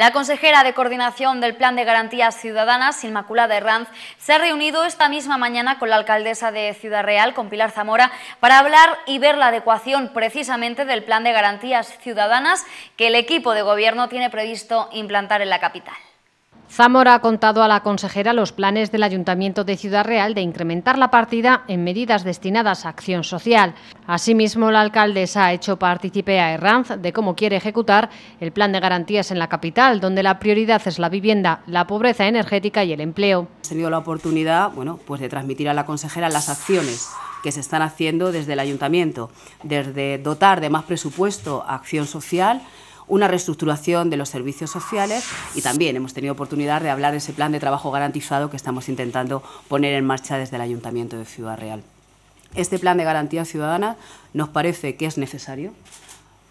La consejera de Coordinación del Plan de Garantías Ciudadanas, Inmaculada Herranz, se ha reunido esta misma mañana con la alcaldesa de Ciudad Real, con Pilar Zamora, para hablar y ver la adecuación precisamente del Plan de Garantías Ciudadanas que el equipo de gobierno tiene previsto implantar en la capital. Zamora ha contado a la consejera los planes del Ayuntamiento de Ciudad Real de incrementar la partida en medidas destinadas a acción social. Asimismo, la alcaldesa ha hecho partícipe a Herranz de cómo quiere ejecutar el plan de garantías en la capital, donde la prioridad es la vivienda, la pobreza energética y el empleo. He tenido la oportunidad bueno, pues de transmitir a la consejera las acciones que se están haciendo desde el Ayuntamiento, desde dotar de más presupuesto a acción social, una reestructuración de los servicios sociales y también hemos tenido oportunidad de hablar de ese plan de trabajo garantizado que estamos intentando poner en marcha desde el Ayuntamiento de Ciudad Real. Este plan de garantía ciudadana nos parece que es necesario.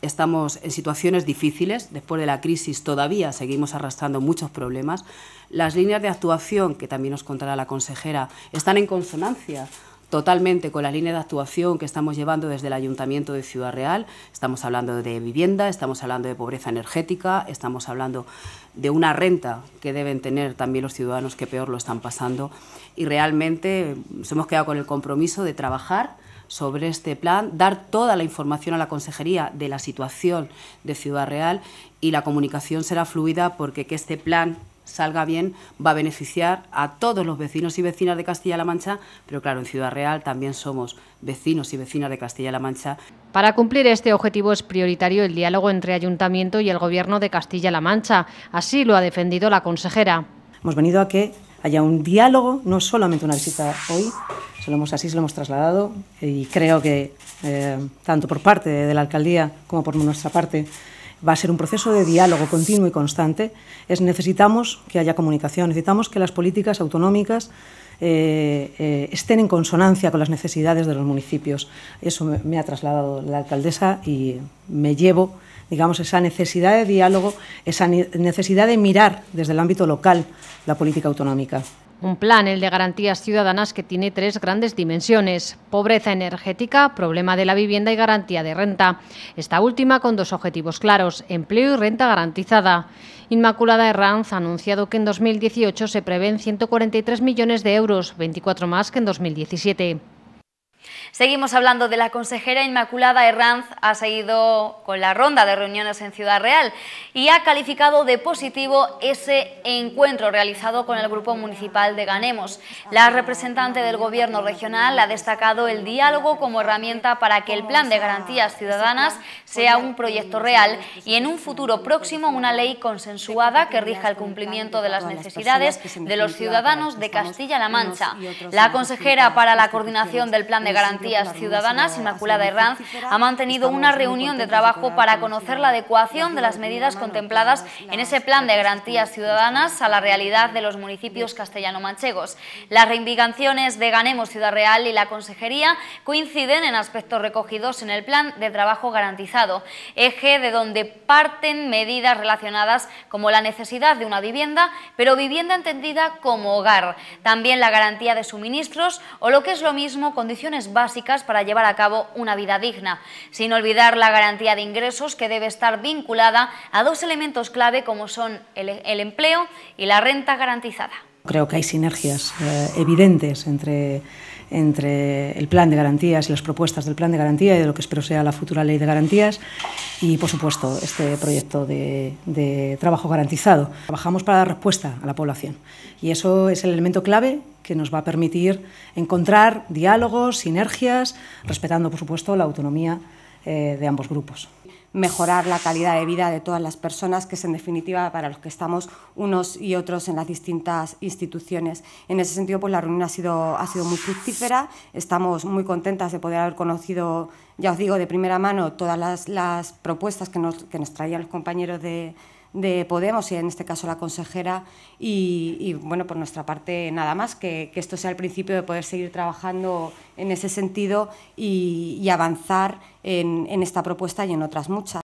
Estamos en situaciones difíciles, después de la crisis todavía seguimos arrastrando muchos problemas. Las líneas de actuación, que también nos contará la consejera, están en consonancia totalmente con la línea de actuación que estamos llevando desde el Ayuntamiento de Ciudad Real. Estamos hablando de vivienda, estamos hablando de pobreza energética, estamos hablando de una renta que deben tener también los ciudadanos que peor lo están pasando. Y realmente eh, nos hemos quedado con el compromiso de trabajar sobre este plan, dar toda la información a la Consejería de la situación de Ciudad Real y la comunicación será fluida porque que este plan salga bien, va a beneficiar a todos los vecinos y vecinas de Castilla-La Mancha, pero claro, en Ciudad Real también somos vecinos y vecinas de Castilla-La Mancha. Para cumplir este objetivo es prioritario el diálogo entre Ayuntamiento y el Gobierno de Castilla-La Mancha. Así lo ha defendido la consejera. Hemos venido a que haya un diálogo, no solamente una visita hoy, se hemos, así lo hemos trasladado y creo que eh, tanto por parte de la Alcaldía como por nuestra parte va a ser un proceso de diálogo continuo y constante, es necesitamos que haya comunicación, necesitamos que las políticas autonómicas eh, eh, estén en consonancia con las necesidades de los municipios. Eso me, ha trasladado la alcaldesa y me llevo digamos, esa necesidad de diálogo, esa necesidad de mirar desde el ámbito local la política autonómica. Un plan, el de garantías ciudadanas, que tiene tres grandes dimensiones. Pobreza energética, problema de la vivienda y garantía de renta. Esta última con dos objetivos claros, empleo y renta garantizada. Inmaculada Herranz ha anunciado que en 2018 se prevén 143 millones de euros, 24 más que en 2017. Seguimos hablando de la consejera Inmaculada Herranz, ha seguido con la ronda de reuniones en Ciudad Real y ha calificado de positivo ese encuentro realizado con el Grupo Municipal de Ganemos. La representante del Gobierno regional ha destacado el diálogo como herramienta para que el Plan de Garantías Ciudadanas sea un proyecto real y en un futuro próximo una ley consensuada que rija el cumplimiento de las necesidades de los ciudadanos de Castilla-La Mancha. La consejera para la coordinación del Plan de de Garantías Ciudadanas, Inmaculada Herranz, ha mantenido una reunión de trabajo para conocer la adecuación de las medidas contempladas en ese plan de Garantías Ciudadanas a la realidad de los municipios castellano-manchegos. Las reivindicaciones de Ganemos Ciudad Real y la Consejería coinciden en aspectos recogidos en el plan de trabajo garantizado, eje de donde parten medidas relacionadas como la necesidad de una vivienda, pero vivienda entendida como hogar, también la garantía de suministros o lo que es lo mismo condiciones básicas para llevar a cabo una vida digna, sin olvidar la garantía de ingresos que debe estar vinculada a dos elementos clave como son el empleo y la renta garantizada creo que hay sinergias eh, evidentes entre, el plan de garantías y las propuestas del plan de garantía y de lo que espero sea la futura ley de garantías y, por supuesto, este proyecto de, trabajo garantizado. Trabajamos para dar respuesta a la población y eso es el elemento clave que nos va a permitir encontrar diálogos, sinergias, respetando, por supuesto, la autonomía eh, de ambos grupos mejorar la calidad de vida de todas las personas, que es en definitiva para los que estamos unos y otros en las distintas instituciones. En ese sentido, pues la reunión ha sido, ha sido muy fructífera, estamos muy contentas de poder haber conocido, ya os digo, de primera mano todas las, propuestas que nos traían los compañeros de, de Podemos y en este caso la consejera. Y, bueno, por nuestra parte nada más, que, que, esto sea el principio de poder seguir trabajando en ese sentido y, y avanzar en, en esta propuesta y en otras muchas.